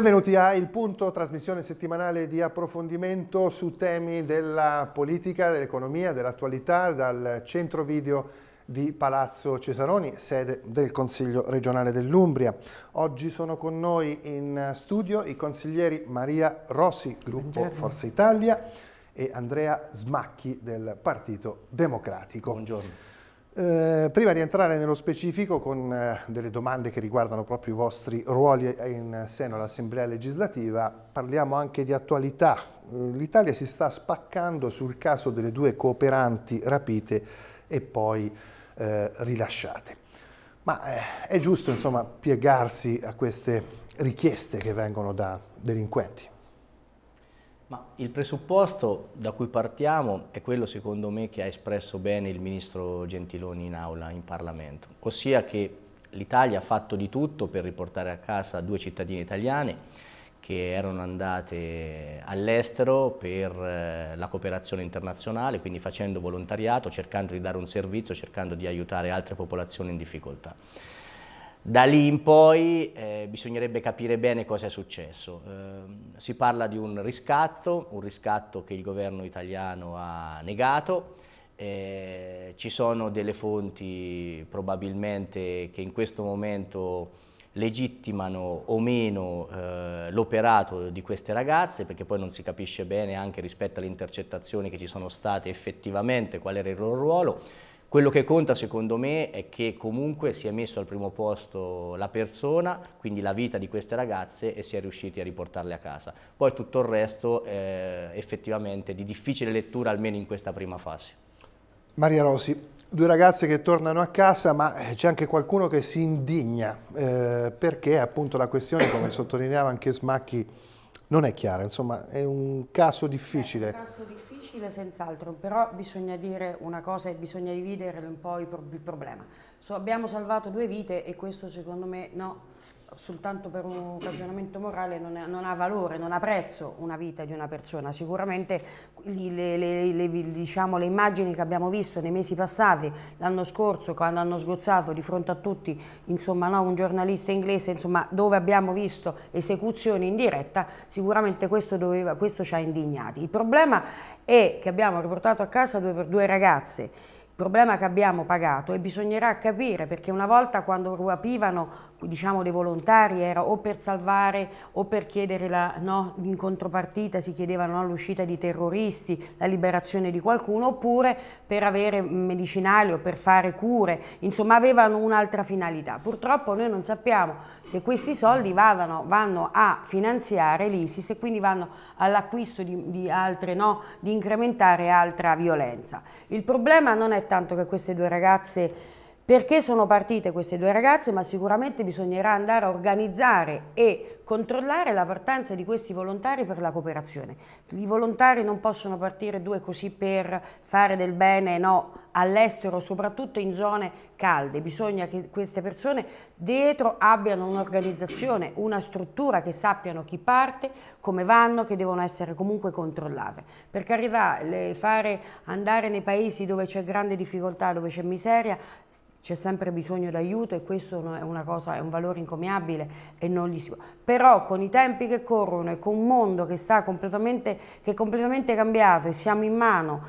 Benvenuti a Il Punto, trasmissione settimanale di approfondimento su temi della politica, dell'economia, dell'attualità dal centro video di Palazzo Cesaroni, sede del Consiglio regionale dell'Umbria. Oggi sono con noi in studio i consiglieri Maria Rossi, gruppo Buongiorno. Forza Italia, e Andrea Smacchi del Partito Democratico. Buongiorno. Eh, prima di entrare nello specifico con eh, delle domande che riguardano proprio i vostri ruoli in seno all'Assemblea legislativa, parliamo anche di attualità. Eh, L'Italia si sta spaccando sul caso delle due cooperanti rapite e poi eh, rilasciate. Ma è giusto insomma, piegarsi a queste richieste che vengono da delinquenti? Ma il presupposto da cui partiamo è quello secondo me che ha espresso bene il ministro Gentiloni in aula, in Parlamento, ossia che l'Italia ha fatto di tutto per riportare a casa due cittadine italiane che erano andate all'estero per eh, la cooperazione internazionale, quindi facendo volontariato, cercando di dare un servizio, cercando di aiutare altre popolazioni in difficoltà. Da lì in poi eh, bisognerebbe capire bene cosa è successo. Eh, si parla di un riscatto, un riscatto che il governo italiano ha negato, eh, ci sono delle fonti probabilmente che in questo momento legittimano o meno eh, l'operato di queste ragazze, perché poi non si capisce bene anche rispetto alle intercettazioni che ci sono state effettivamente qual era il loro ruolo. Quello che conta secondo me è che comunque si è messo al primo posto la persona, quindi la vita di queste ragazze e si è riusciti a riportarle a casa. Poi tutto il resto è effettivamente di difficile lettura almeno in questa prima fase. Maria Rosi, due ragazze che tornano a casa ma eh, c'è anche qualcuno che si indigna eh, perché appunto la questione come sottolineava anche Smacchi non è chiara, insomma è un caso difficile. È un caso difficile difficile senz'altro, però bisogna dire una cosa e bisogna dividere un po' il problema. So, abbiamo salvato due vite e questo secondo me no soltanto per un ragionamento morale non, è, non, ha valore, non ha prezzo una vita di una persona. Sicuramente le, le, le, diciamo, le immagini che abbiamo visto nei mesi passati, l'anno scorso, quando hanno sgozzato di fronte a tutti insomma, no, un giornalista inglese, insomma, dove abbiamo visto esecuzioni in diretta, sicuramente questo, doveva, questo ci ha indignati. Il problema è che abbiamo riportato a casa due, due ragazze problema che abbiamo pagato e bisognerà capire perché una volta quando rapivano diciamo, dei volontari era o per salvare o per chiedere la, no, in contropartita si chiedevano no, l'uscita di terroristi, la liberazione di qualcuno oppure per avere medicinali o per fare cure, insomma avevano un'altra finalità. Purtroppo noi non sappiamo se questi soldi vadano, vanno a finanziare l'ISIS e quindi vanno all'acquisto di, di altre, no, di incrementare altra violenza. Il problema non è altrettanto che queste due ragazze, perché sono partite queste due ragazze, ma sicuramente bisognerà andare a organizzare e controllare la partenza di questi volontari per la cooperazione. I volontari non possono partire due così per fare del bene, no, all'estero, soprattutto in zone calde. Bisogna che queste persone dietro abbiano un'organizzazione, una struttura, che sappiano chi parte, come vanno, che devono essere comunque controllate. Per carità, fare andare nei paesi dove c'è grande difficoltà, dove c'è miseria, c'è sempre bisogno d'aiuto e questo è una cosa, è un valore incomiabile e non gli si può. Però con i tempi che corrono e con un mondo che, sta completamente, che è completamente cambiato e siamo in mano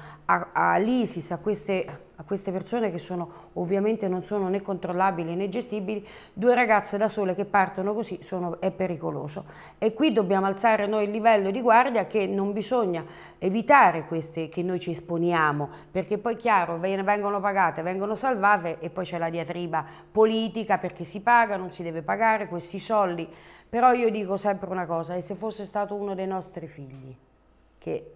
all'ISIS, a, a queste a queste persone che sono ovviamente non sono né controllabili né gestibili, due ragazze da sole che partono così sono, è pericoloso. E qui dobbiamo alzare noi il livello di guardia che non bisogna evitare queste che noi ci esponiamo, perché poi chiaro vengono pagate, vengono salvate e poi c'è la diatriba politica perché si paga, non si deve pagare questi soldi. Però io dico sempre una cosa, e se fosse stato uno dei nostri figli che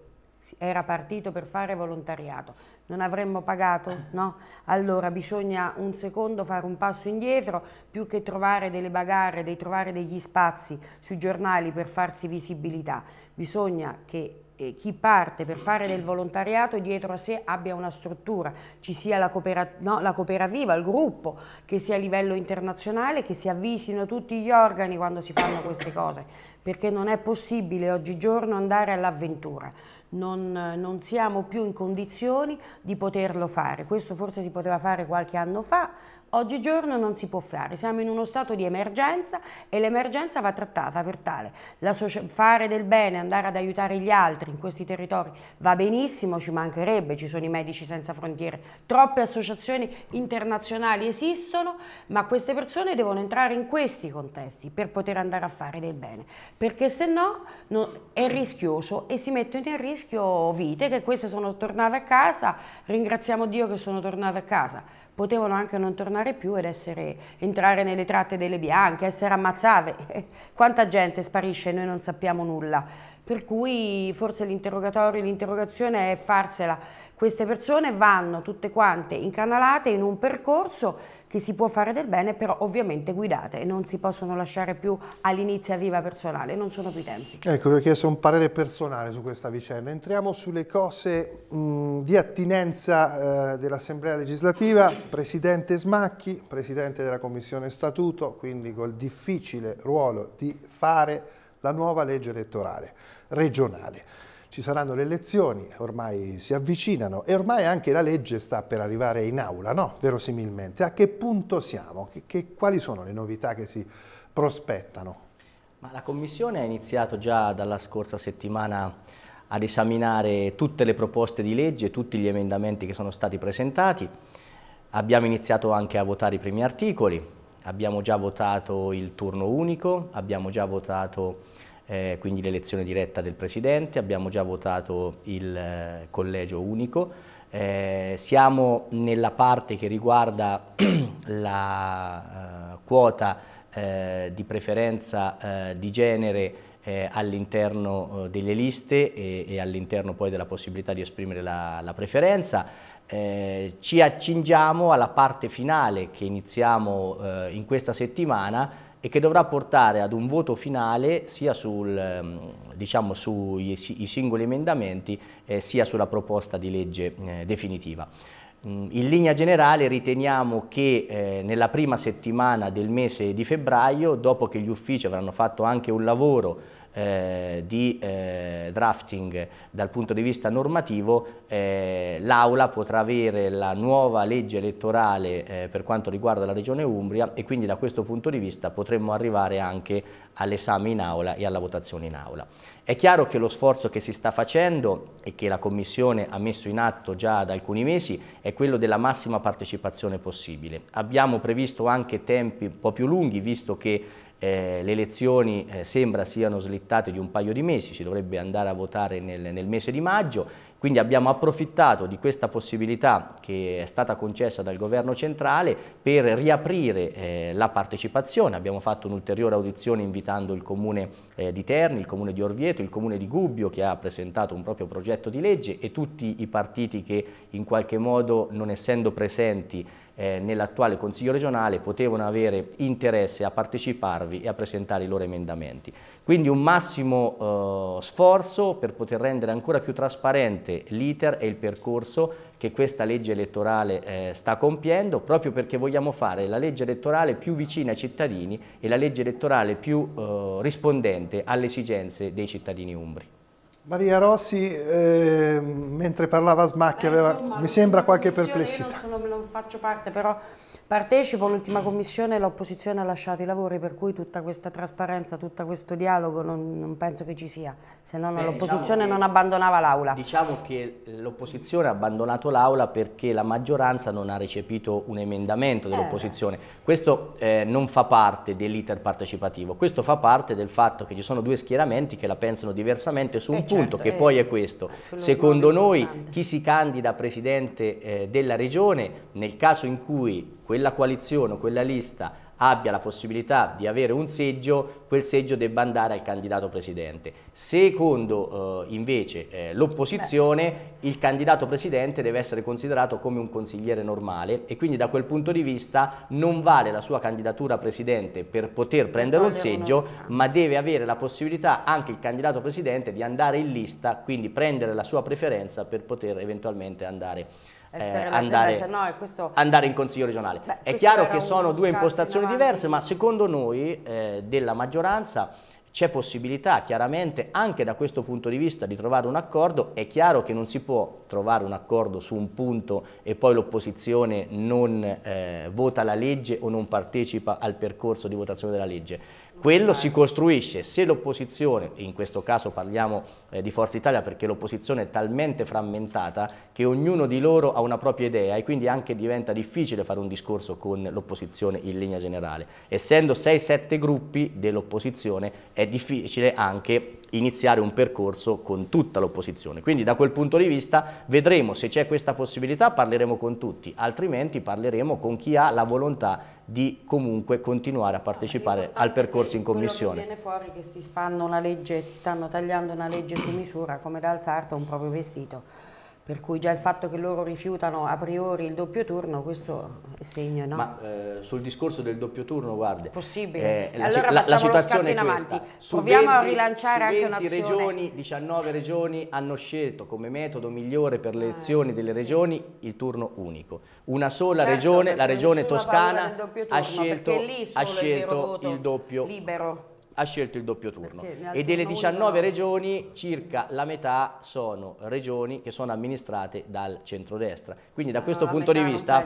era partito per fare volontariato, non avremmo pagato? No? Allora bisogna un secondo fare un passo indietro, più che trovare delle bagarre, di trovare degli spazi sui giornali per farsi visibilità, bisogna che eh, chi parte per fare del volontariato dietro a sé abbia una struttura, ci sia la, coopera no, la cooperativa, il gruppo, che sia a livello internazionale, che si avvisino tutti gli organi quando si fanno queste cose, perché non è possibile oggigiorno andare all'avventura non, non, siamo più in condizioni di poterlo fare. Questo forse si poteva fare qualche anno fa, Oggigiorno non si può fare, siamo in uno stato di emergenza e l'emergenza va trattata per tale. fare del bene, andare ad aiutare gli altri in questi territori va benissimo, ci mancherebbe, ci sono i medici senza frontiere, troppe associazioni internazionali esistono, ma queste persone devono entrare in questi contesti per poter andare a fare del bene, perché se no, no è rischioso e si mettono in rischio vite che queste sono tornate a casa, ringraziamo Dio che sono tornate a casa potevano anche non tornare più ed essere, entrare nelle tratte delle bianche, essere ammazzate. Quanta gente sparisce e noi non sappiamo nulla. Per cui forse l'interrogatorio, l'interrogazione è farsela. Queste persone vanno tutte quante incanalate in un percorso che si può fare del bene, però ovviamente guidate e non si possono lasciare più all'iniziativa personale, non sono più i tempi. Ecco, vi ho chiesto un parere personale su questa vicenda. Entriamo sulle cose mh, di attinenza eh, dell'Assemblea legislativa. Presidente Smacchi, Presidente della Commissione Statuto, quindi col difficile ruolo di fare la nuova legge elettorale regionale ci saranno le elezioni, ormai si avvicinano e ormai anche la legge sta per arrivare in aula, no? Verosimilmente. A che punto siamo? Che, che, quali sono le novità che si prospettano? Ma la Commissione ha iniziato già dalla scorsa settimana ad esaminare tutte le proposte di legge, tutti gli emendamenti che sono stati presentati. Abbiamo iniziato anche a votare i primi articoli, abbiamo già votato il turno unico, abbiamo già votato eh, quindi l'elezione diretta del Presidente, abbiamo già votato il eh, collegio unico, eh, siamo nella parte che riguarda la eh, quota eh, di preferenza di genere all'interno delle liste e, e all'interno poi della possibilità di esprimere la, la preferenza. ci accingiamo alla parte finale che iniziamo in questa settimana e che dovrà portare ad un voto finale sia sul, ehm, diciamo, sui singoli emendamenti eh, sia sulla proposta di legge eh, definitiva. Mm, in linea generale riteniamo che eh, nella prima settimana del mese di febbraio, dopo che gli uffici avranno fatto anche un lavoro eh, di eh, drafting dal punto di vista normativo, eh, l'Aula potrà avere la nuova legge elettorale eh, per quanto riguarda la Regione Umbria e quindi da questo punto di vista potremmo arrivare anche all'esame in Aula e alla votazione in Aula. È chiaro che lo sforzo che si sta facendo e che la Commissione ha messo in atto già da alcuni mesi è quello della massima partecipazione possibile. Abbiamo previsto anche tempi un po' più lunghi, visto che eh, le elezioni eh, sembra siano slittate di un paio di mesi, si dovrebbe andare a votare nel, nel mese di maggio, quindi abbiamo approfittato di questa possibilità che è stata concessa dal governo centrale per riaprire eh, la partecipazione. Abbiamo fatto un'ulteriore audizione invitando il comune eh, di Terni, il comune di Orvieto, il comune di Gubbio che ha presentato un proprio progetto di legge e tutti i partiti che in qualche modo non essendo presenti eh, nell'attuale Consiglio regionale potevano avere interesse a parteciparvi e a presentare i loro emendamenti. Quindi un massimo eh, sforzo per poter rendere ancora più trasparente l'iter e il percorso che questa legge elettorale eh, sta compiendo, proprio perché vogliamo fare la legge elettorale più vicina ai cittadini e la legge elettorale più eh, rispondente alle esigenze dei cittadini umbri. Maria Rossi, eh, mentre parlava a Smacchi, Beh, aveva, insomma, mi sembra qualche perplessità. Non, sono, non faccio parte, però Partecipo all'ultima commissione, l'opposizione ha lasciato i lavori, per cui tutta questa trasparenza, tutto questo dialogo non, non penso che ci sia, se no eh, l'opposizione diciamo non abbandonava l'aula. Diciamo che l'opposizione ha abbandonato l'aula perché la maggioranza non ha recepito un emendamento dell'opposizione. Eh. Questo eh, non fa parte dell'iter partecipativo, questo fa parte del fatto che ci sono due schieramenti che la pensano diversamente su eh, un certo, eh punto certo, che poi è questo. Secondo noi chi si candida a presidente eh, della regione nel caso in cui quella coalizione o quella lista abbia la possibilità di avere un seggio, quel seggio debba andare al candidato presidente. Secondo eh, invece eh, l'opposizione, il candidato presidente deve essere considerato come un consigliere normale e quindi da quel punto di vista non vale la sua candidatura presidente per poter prendere un seggio, ma deve avere la possibilità anche il candidato presidente di andare in lista, quindi prendere la sua preferenza per poter eventualmente andare in eh, andare, no, questo... andare, in Consiglio regionale. Beh, È chiaro che sono due impostazioni diverse, ma secondo noi eh, della maggioranza c'è possibilità chiaramente anche da questo punto di vista di trovare un accordo, è chiaro che non si può trovare un accordo su un punto e poi l'opposizione non eh, vota la legge o non partecipa al percorso di votazione della legge quello si esatto. costruisce se l'opposizione, in questo caso parliamo eh, di Forza Italia perché l'opposizione è talmente frammentata che ognuno di loro ha una propria idea e quindi anche diventa difficile fare un discorso con l'opposizione in linea generale. Essendo 6-7 gruppi dell'opposizione è difficile anche iniziare un percorso con tutta l'opposizione. Quindi da quel punto di vista vedremo se c'è questa possibilità, parleremo con tutti, altrimenti parleremo con chi ha la volontà di comunque continuare a partecipare al percorso in commissione. Viene fuori che si fanno una legge, si stanno tagliando una legge su misura come dal sarto un proprio vestito per cui già il fatto che loro rifiutano a priori il doppio turno, questo è segno, no? Ma eh, sul discorso del doppio turno, guarda... Possibile. Eh, la, allora la, la situazione è questa. avanti. Su Proviamo 20, a rilanciare anche un'azione. regioni, 19 regioni hanno scelto come metodo migliore per le ah, elezioni eh, delle sì. regioni il turno unico. Una sola certo, regione, la regione Toscana, turno, ha scelto, ha scelto il doppio... Libero ha scelto il doppio turno e delle 19 regioni circa la metà sono regioni che sono amministrate dal centrodestra. Quindi da ah, questo punto di vista,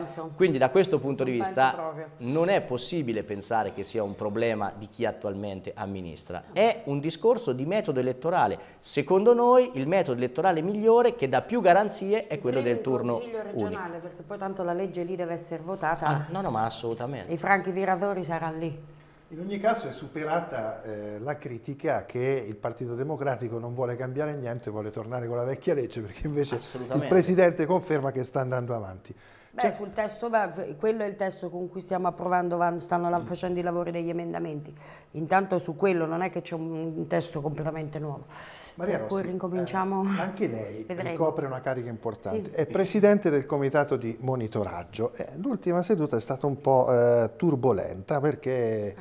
da questo punto non di vista non è possibile pensare che sia un problema di chi attualmente amministra. È un discorso di metodo elettorale. Secondo noi il metodo elettorale migliore che dà più garanzie è quello del turno Consiglio regionale unico. perché poi tanto la legge lì deve essere votata. Ah, no, no, ma assolutamente. I franchi viratori saranno lì. In ogni caso è superata eh, la critica che il Partito Democratico non vuole cambiare niente, vuole tornare con la vecchia legge, perché invece il Presidente conferma che sta andando avanti. Beh, cioè... sul testo, beh, quello è il testo con cui stiamo approvando, stanno mm. facendo i lavori degli emendamenti. Intanto su quello non è che c'è un testo completamente nuovo. Maria Rossi, ricominciamo... Eh, anche lei Vedremo. ricopre una carica importante. Sì. È presidente del comitato di monitoraggio. Eh, l'ultima seduta è stata un po' eh, turbolenta perché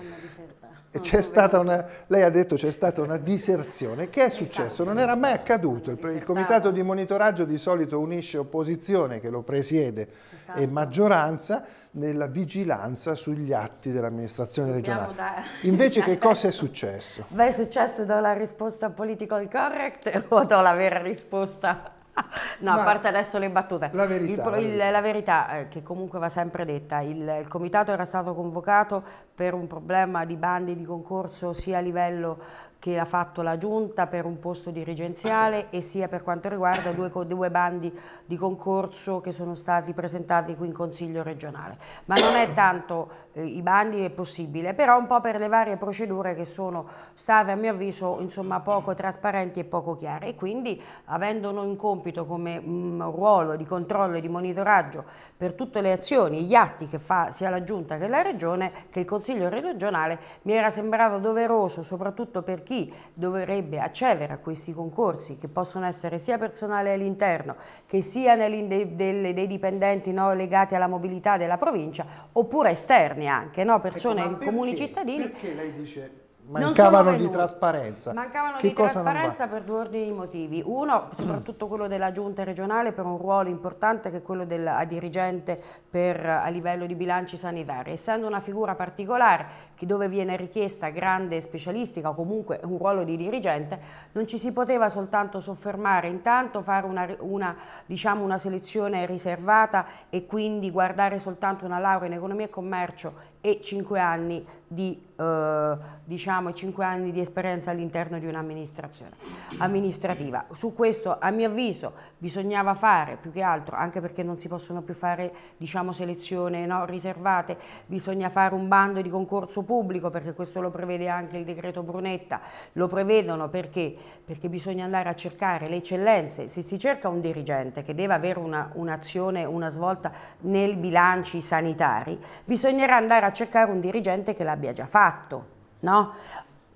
c'è stata una, lei ha detto c'è stata una diserzione. Che è successo? Esatto, non era mai accaduto. Il, il, esatto. comitato di monitoraggio di solito unisce opposizione che lo presiede e esatto. maggioranza nella vigilanza sugli atti dell'amministrazione regionale. Invece che cosa è successo? Beh, è successo do la risposta political correct o do la vera risposta no, Ma a parte adesso le battute. La verità, il, il, la verità eh, che comunque va sempre detta, il, il, comitato era stato convocato per un problema di bandi di concorso sia a livello che ha fatto la giunta per un posto dirigenziale e sia per quanto riguarda due, due, bandi di concorso che sono stati presentati qui in consiglio regionale. Ma non è tanto eh, i bandi è possibile, però un po' per le varie procedure che sono state a mio avviso insomma, poco trasparenti e poco chiare e quindi avendo noi un compito come mh, mm, ruolo di controllo e di monitoraggio per tutte le azioni, gli atti che fa sia la giunta che la regione, che il consiglio regionale, mi era sembrato doveroso soprattutto per chi dovrebbe accedere a questi concorsi, che possono essere sia personale all'interno, che sia dei, dipendenti no, legati alla mobilità della provincia, oppure esterni anche, no, persone, ecco, comuni cittadini. Perché lei dice mancavano di trasparenza. Mancavano che di trasparenza per due ordini di motivi. Uno, soprattutto quello della giunta regionale per un ruolo importante che è quello del dirigente per, a livello di bilanci sanitari. Essendo una figura particolare che dove viene richiesta grande specialistica o comunque un ruolo di dirigente, non ci si poteva soltanto soffermare, intanto fare una, una, diciamo una selezione riservata e quindi guardare soltanto una laurea in economia e commercio e 5 anni di, eh, diciamo, 5 anni di esperienza all'interno di un'amministrazione amministrativa. Su questo a mio avviso bisognava fare più che altro, anche perché non si possono più fare diciamo, selezioni no, riservate, bisogna fare un bando di concorso pubblico perché questo lo prevede anche il decreto Brunetta, lo prevedono perché? Perché bisogna andare a cercare le eccellenze, se si cerca un dirigente che deve avere un'azione, una, una svolta nei bilanci sanitari, bisognerà andare a cercare un dirigente che l'abbia già fatto, no?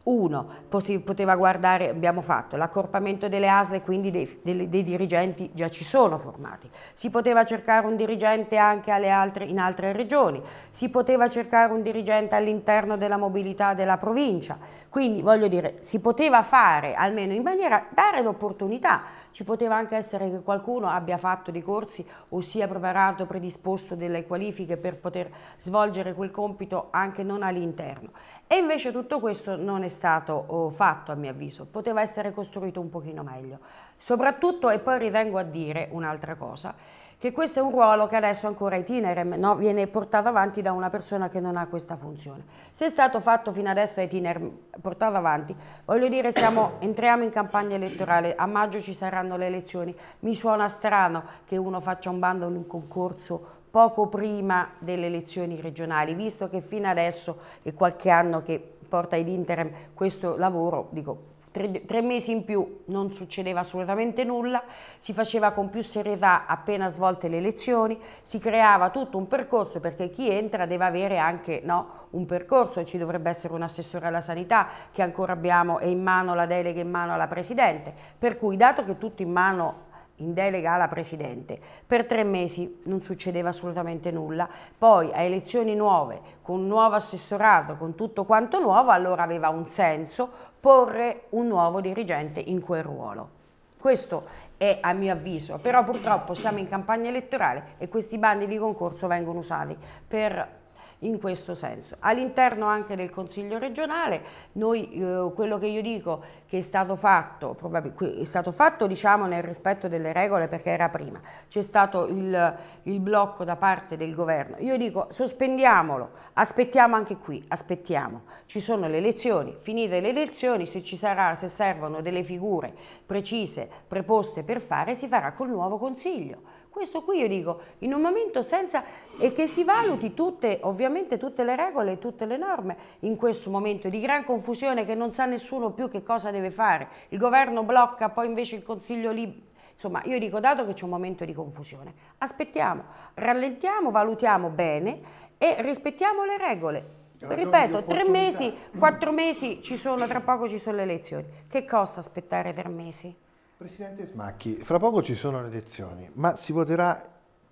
Uno, poteva guardare, abbiamo fatto l'accorpamento delle ASLE, quindi dei, dei, dei, dirigenti già ci sono formati. Si poteva cercare un dirigente anche altre, in altre regioni, si poteva cercare un dirigente all'interno della mobilità della provincia. Quindi voglio dire, si poteva fare, almeno in maniera, dare l'opportunità ci poteva anche essere che qualcuno abbia fatto dei corsi o sia preparato, predisposto delle qualifiche per poter svolgere quel compito anche non all'interno. E invece tutto questo non è stato oh, fatto a mio avviso, poteva essere costruito un pochino meglio. Soprattutto, e poi ritengo a dire un'altra cosa, che questo è un ruolo che adesso ancora itinerem, no? viene portato avanti da una persona che non ha questa funzione. Se è stato fatto fino adesso itinerem, portato avanti, voglio dire siamo, entriamo in campagna elettorale, a maggio ci saranno le elezioni, mi suona strano che uno faccia un bando in un concorso poco prima delle elezioni regionali, visto che fino adesso è qualche anno che porta ad interim questo lavoro, dico, tre, tre, mesi in più non succedeva assolutamente nulla, si faceva con più serietà appena svolte le lezioni, si creava tutto un percorso perché chi entra deve avere anche no, un percorso, ci dovrebbe essere un assessore alla sanità che ancora abbiamo e in mano la delega in mano alla Presidente, per cui dato che tutto in mano in delega alla Presidente. Per tre mesi non succedeva assolutamente nulla, poi a elezioni nuove, con un nuovo assessorato, con tutto quanto nuovo, allora aveva un senso porre un nuovo dirigente in quel ruolo. Questo è a mio avviso, però purtroppo siamo in campagna elettorale e questi bandi di concorso vengono usati per in questo senso. All'interno anche del Consiglio regionale, noi, eh, quello che io dico che è stato fatto, è stato fatto diciamo, nel rispetto delle regole perché era prima, c'è stato il, il blocco da parte del governo, io dico sospendiamolo, aspettiamo anche qui, aspettiamo, ci sono le elezioni, finite le elezioni, se ci sarà, se servono delle figure precise, preposte per fare, si farà col nuovo Consiglio questo qui io dico, in un momento senza, e che si valuti tutte, ovviamente tutte le regole e tutte le norme in questo momento di gran confusione che non sa nessuno più che cosa deve fare, il governo blocca, poi invece il Consiglio lì, insomma io dico dato che c'è un momento di confusione, aspettiamo, rallentiamo, valutiamo bene e rispettiamo le regole. Ripeto, tre mesi, quattro mesi, ci sono, tra poco ci sono le elezioni. Che costa aspettare tre mesi? Presidente Smacchi, fra poco ci sono le elezioni, ma si voterà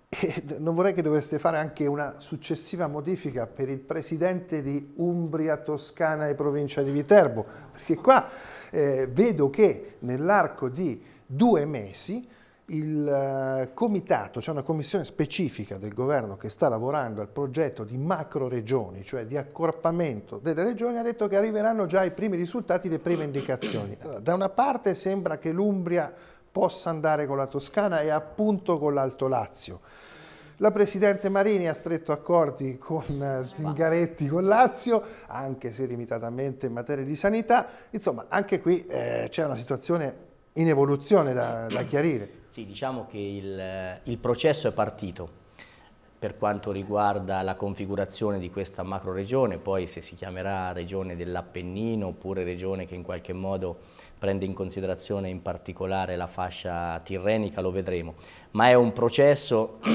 e non vorrei che doveste fare anche una successiva modifica per il presidente di Umbria, Toscana e provincia di Viterbo, perché qua eh, vedo che nell'arco di due mesi il eh, comitato, c'è cioè una commissione specifica del governo che sta lavorando al progetto di macro regioni, cioè di accorpamento delle regioni, ha detto che arriveranno già i primi risultati, le prime indicazioni. Allora, da una parte sembra che l'Umbria possa andare con la Toscana e appunto con l'Alto Lazio. La Presidente Marini ha stretto accordi con eh, Zingaretti, con Lazio, anche se limitatamente in materia di sanità. Insomma, anche qui eh, c'è una situazione in evoluzione da, da chiarire. Sì, diciamo che il, il processo è partito per quanto riguarda la configurazione di questa macro regione, poi se si chiamerà regione dell'Appennino oppure regione che in qualche modo prende in considerazione in particolare la fascia tirrenica lo vedremo, ma è un processo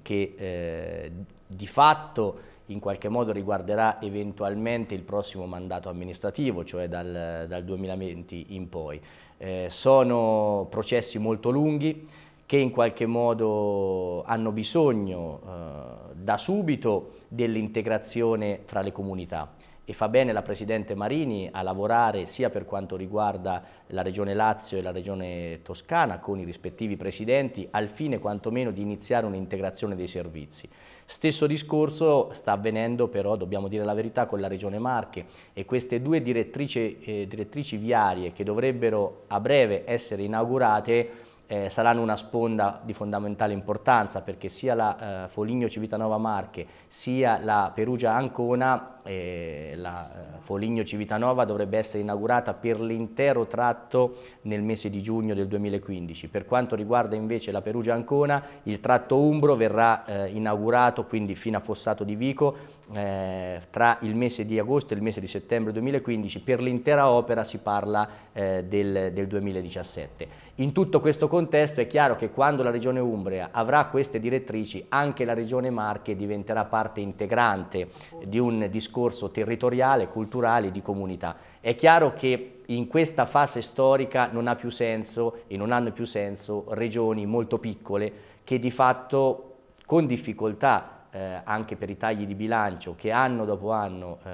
che eh, di fatto in qualche modo riguarderà eventualmente il prossimo mandato amministrativo, cioè dal, dal 2020 in poi. Eh, sono processi molto lunghi che in qualche modo hanno bisogno eh, da subito dell'integrazione fra le comunità e fa bene la Presidente Marini a lavorare sia per quanto riguarda la Regione Lazio e la Regione Toscana con i rispettivi Presidenti al fine quantomeno di iniziare un'integrazione dei servizi. Stesso discorso sta avvenendo però, dobbiamo dire la verità, con la Regione Marche e queste due direttrici, eh, direttrici viarie che dovrebbero a breve essere inaugurate eh, saranno una sponda di fondamentale importanza perché sia la eh, Foligno Civitanova Marche sia la Perugia Ancona nuova la eh, Foligno Civitanova dovrebbe essere inaugurata per l'intero tratto nel mese di giugno del 2015. Per quanto riguarda invece la Perugia Ancona, il tratto Umbro verrà eh, inaugurato quindi fino a Fossato di Vico eh, tra il mese di agosto e il mese di settembre 2015. Per l'intera opera si parla eh, del, del 2017. In tutto questo contesto è chiaro che quando la Regione Umbria avrà queste direttrici, anche la Regione Marche diventerà parte integrante di un discorso discorso territoriale, culturale, di comunità. È chiaro che in questa fase storica non ha più senso e non hanno più senso regioni molto piccole che di fatto con difficoltà eh, anche per i tagli di bilancio che anno dopo anno eh,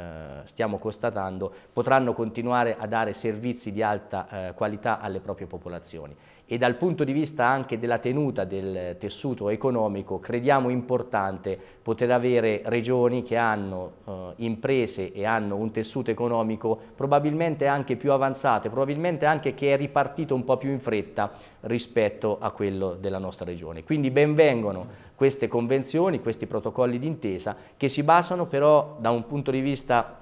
stiamo constatando, potranno continuare a dare servizi di alta eh, qualità alle proprie popolazioni e dal punto di vista anche della tenuta del tessuto economico crediamo importante poter avere regioni che hanno eh, imprese e hanno un tessuto economico probabilmente anche più avanzato probabilmente anche che è ripartito un po' più in fretta rispetto a quello della nostra regione. Quindi benvengono queste convenzioni, questi protocolli d'intesa che si basano però da un punto di vista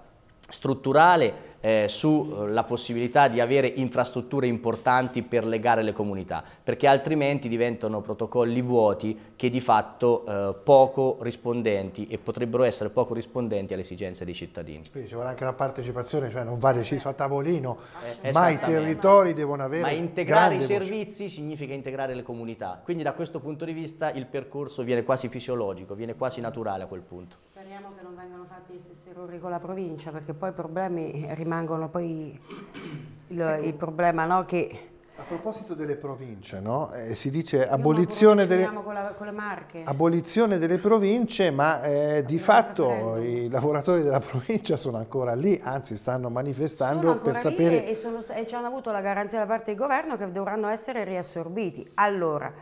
strutturale eh, sulla eh, possibilità di avere infrastrutture importanti per legare le comunità, perché altrimenti diventano protocolli vuoti che di fatto eh, poco rispondenti e potrebbero essere poco rispondenti alle esigenze dei cittadini. Quindi ci vuole anche una partecipazione, cioè non va deciso a tavolino, eh, ma i territori ma, devono avere... Ma integrare i servizi voce. significa integrare le comunità, quindi da questo punto di vista il percorso viene quasi fisiologico, viene quasi naturale a quel punto. Speriamo che non vengano fatti gli stessi errori con la provincia, perché poi i problemi rimangono rimangono poi il, ecco. il problema no, che... A proposito delle province, no? eh, si dice abolizione delle... Con la, con abolizione delle... province, ma eh, di fatto i lavoratori della provincia sono ancora lì, anzi stanno manifestando per sapere... E, sono, e ci hanno avuto la garanzia da parte del governo che dovranno essere riassorbiti. Allora,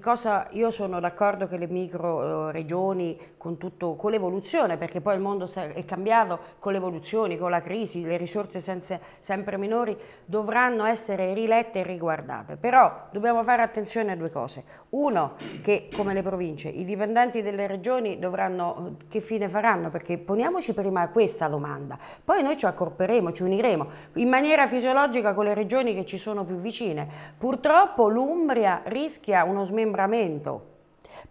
Cosa, io sono d'accordo che le micro eh, regioni con, con l'evoluzione, perché poi il mondo è cambiato con l'evoluzione con la crisi, le risorse senza, sempre minori, dovranno essere rilette e riguardate. Però dobbiamo fare attenzione a due cose. Uno, che come le province, i dipendenti delle regioni dovranno, eh, che fine faranno? Perché poniamoci prima questa domanda. Poi noi ci accorperemo, ci uniremo in maniera fisiologica con le regioni che ci sono più vicine. Purtroppo l'Umbria rischia uno smettimento smembramento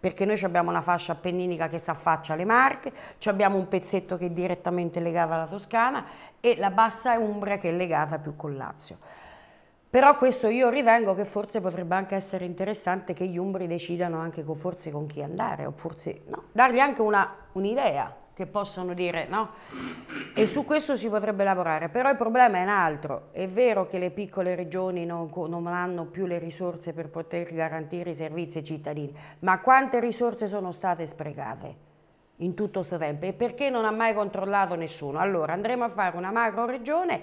perché noi abbiamo una fascia appenninica che si affaccia alle Marche, abbiamo un pezzetto che è direttamente legato alla Toscana e la bassa Umbria che è legata più col Lazio. Però questo io ritengo che forse potrebbe anche essere interessante che gli umbri decidano anche con, forse con chi andare, o forse no, dargli anche un'idea che possono dire no e su questo si potrebbe lavorare però il problema è un altro è vero che le piccole regioni non, non hanno più le risorse per poter garantire i servizi ai cittadini ma quante risorse sono state sprecate in tutto questo tempo e perché non ha mai controllato nessuno allora andremo a fare una macro regione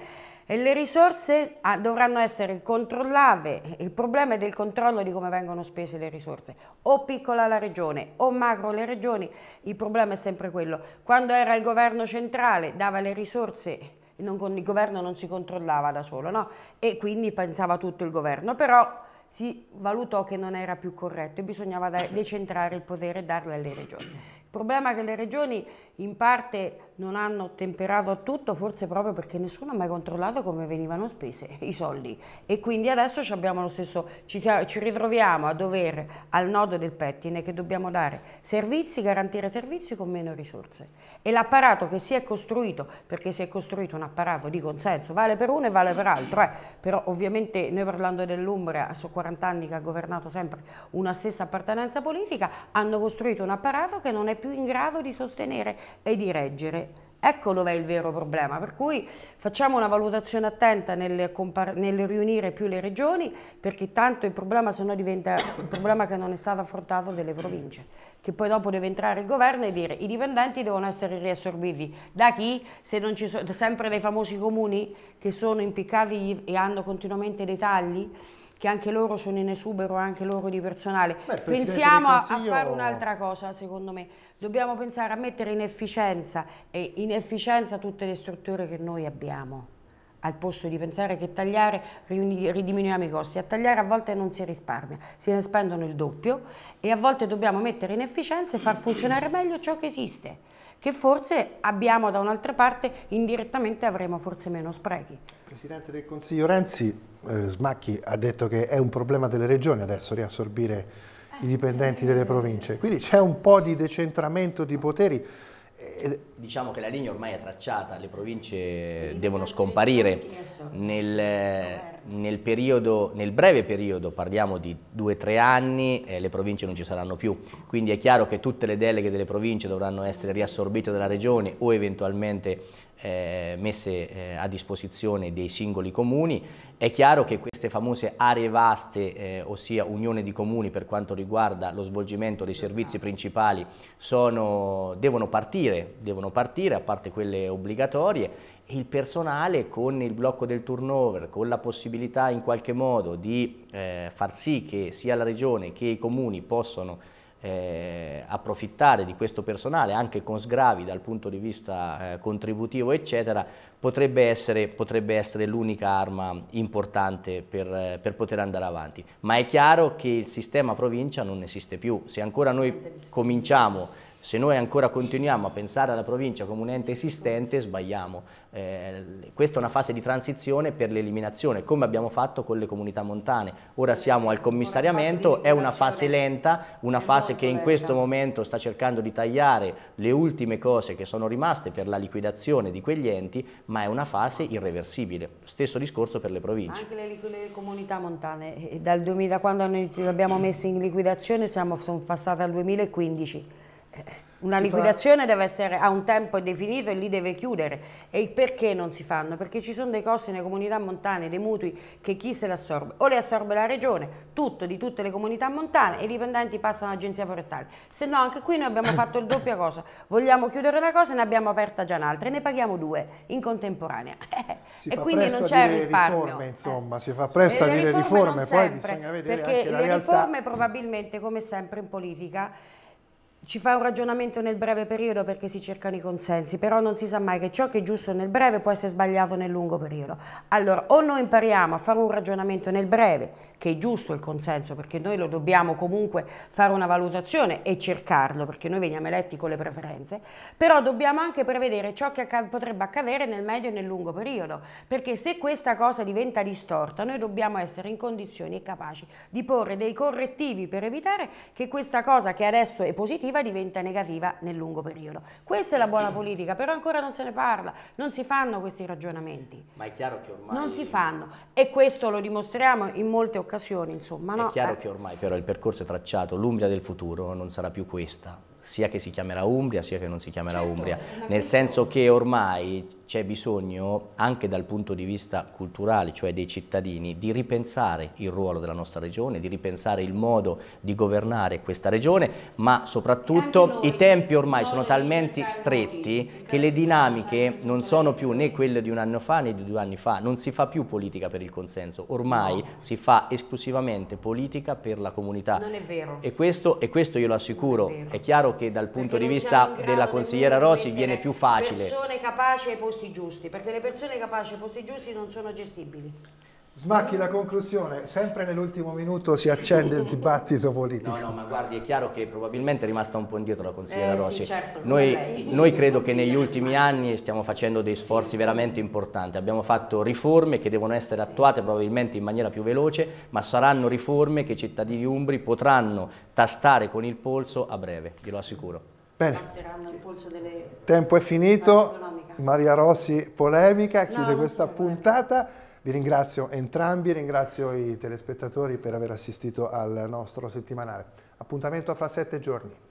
e le risorse ah, dovranno essere controllate, il problema è del controllo di come vengono spese le risorse, o piccola la regione o macro le regioni, il problema è sempre quello, quando era il governo centrale dava le risorse non, il governo non si controllava da solo no? e quindi pensava tutto il governo, però si valutò che non era più corretto e bisognava decentrare il potere e darlo alle regioni. Il problema è che le regioni in parte non hanno temperato a tutto, forse proprio perché nessuno ha mai controllato come venivano spese i soldi. E quindi adesso ci, stesso, ci, ci ritroviamo a dover al nodo del pettine che dobbiamo dare servizi, garantire servizi con meno risorse. E l'apparato che si è costruito, perché si è costruito un apparato di consenso, vale per uno e vale per l'altro, eh. però ovviamente noi parlando dell'Umbria, sono 40 anni che ha governato sempre una stessa appartenenza politica, hanno costruito un apparato che non è più in grado di sostenere e di reggere Ecco dov'è il vero problema, per cui facciamo una valutazione attenta nel, nel riunire più le regioni perché tanto il problema se no diventa il problema che non è stato affrontato delle province, che poi dopo deve entrare il governo e dire i dipendenti devono essere riassorbiti. Da chi? Se non ci sono sempre dei famosi comuni che sono impiccati e hanno continuamente dei tagli? che anche loro sono in esubero, anche loro di personale. Beh, Pensiamo a, a fare un'altra cosa, secondo me dobbiamo pensare a mettere in efficienza e in efficienza tutte le strutture che noi abbiamo al posto di pensare che tagliare ridiminuiamo i costi. A tagliare a volte non si risparmia, se ne spendono il doppio e a volte dobbiamo mettere in efficienza e far funzionare meglio ciò che esiste che forse abbiamo da un'altra parte, indirettamente avremo forse meno sprechi. Presidente del Consiglio Renzi, eh, Smacchi ha detto che è un problema delle regioni adesso riassorbire i dipendenti delle province. Quindi c'è un po' di decentramento di poteri. Eh, diciamo che la linea ormai è tracciata, le province devono scomparire nel, nel, periodo, nel breve periodo, parliamo di due o tre anni, eh, le province non ci saranno più, quindi è chiaro che tutte le deleghe delle province dovranno essere riassorbite dalla regione o eventualmente eh, messe eh, a disposizione dei singoli comuni. È chiaro che queste famose aree vaste, eh, ossia unione di comuni per quanto riguarda lo svolgimento dei servizi principali, sono, devono, partire, devono partire, a parte quelle obbligatorie, e il personale con il blocco del turnover, con la possibilità in qualche modo di eh, far sì che sia la regione che i comuni possano eh, approfittare di questo personale anche con sgravi dal punto di vista eh, contributivo eccetera potrebbe essere, essere l'unica arma importante per, eh, per, poter andare avanti ma è chiaro che il sistema provincia non esiste più se ancora noi cominciamo se noi ancora continuiamo a pensare alla provincia come un ente esistente, sbagliamo. Eh, questa è una fase di transizione per l'eliminazione, come abbiamo fatto con le comunità montane. Ora siamo al commissariamento, è una fase lenta, una fase che in questo momento sta cercando di tagliare le ultime cose che sono rimaste per la liquidazione di quegli enti, ma è una fase irreversibile. Stesso discorso per le province. Anche le, le comunità montane, dal 2000, quando noi abbiamo messe in liquidazione siamo, sono passate al 2015 una si liquidazione fa... deve essere a un tempo definito e lì deve chiudere. E il perché non si fanno? Perché ci sono dei costi nelle comunità montane, dei mutui, che chi se li assorbe? O li assorbe la regione, tutto, di tutte le comunità montane, e i dipendenti passano all'agenzia forestale. Se no, anche qui noi abbiamo fatto il doppia cosa. Vogliamo chiudere una cosa e ne abbiamo aperta già un'altra, e ne paghiamo due in contemporanea. Si e quindi non c'è risparmio. Riforme, eh. insomma, si fa presto a dire riforme, riforme poi bisogna vedere perché anche la le riforme probabilmente, come sempre in politica, ci fa un ragionamento nel breve periodo perché si cercano i consensi, però non si sa mai che ciò che è giusto nel breve può essere sbagliato nel lungo periodo. Allora, o noi impariamo a fare un ragionamento nel breve, che è giusto il consenso, perché noi lo dobbiamo comunque fare una valutazione e cercarlo, perché noi veniamo eletti con le preferenze, però dobbiamo anche prevedere ciò che potrebbe accadere nel medio e nel lungo periodo, perché se questa cosa diventa distorta, noi dobbiamo essere in condizioni e capaci di porre dei correttivi per evitare che questa cosa che adesso è positiva positiva diventa negativa nel lungo periodo. Questa è la buona politica, però ancora non se ne parla, non si fanno questi ragionamenti. Ma è chiaro che ormai... Non si fanno e questo lo dimostriamo in molte occasioni, insomma. No? È chiaro eh. che ormai però il percorso è tracciato, l'Umbria del futuro non sarà più questa, sia che si chiamerà Umbria, sia che non si chiamerà certo, Umbria, nel senso che ormai c'è bisogno, anche dal punto di vista culturale, cioè dei cittadini, di ripensare il ruolo della nostra regione, di ripensare il modo di governare questa regione, ma soprattutto noi, i tempi ormai sono talmente stretti che le dinamiche non sono più né quelle di un anno fa né di due anni fa, non si fa più politica per il consenso, ormai no. si fa esclusivamente politica per la comunità. Non è vero. E questo, e questo io lo assicuro, è, è, chiaro che dal punto Perché di vista della consigliera Rossi viene più facile. Persone capaci e posti giusti, perché le persone capaci ai posti giusti non sono gestibili. Smacchi la conclusione, sempre nell'ultimo minuto si accende il dibattito politico. No, no, ma guardi, è chiaro che probabilmente è rimasta un po' indietro la consigliera eh, Rossi. Sì, certo, noi, noi credo che negli ultimi anni stiamo facendo dei sforzi sì. veramente importanti. Abbiamo fatto riforme che devono essere sì. attuate probabilmente in maniera più veloce, ma saranno riforme che i cittadini umbri potranno tastare con il polso a breve, glielo assicuro. Bene, il polso delle... tempo è finito. Maria Rossi polemica chiude no, questa puntata. Vi ringrazio entrambi, ringrazio i telespettatori per aver assistito al nostro settimanale. Appuntamento fra sette giorni.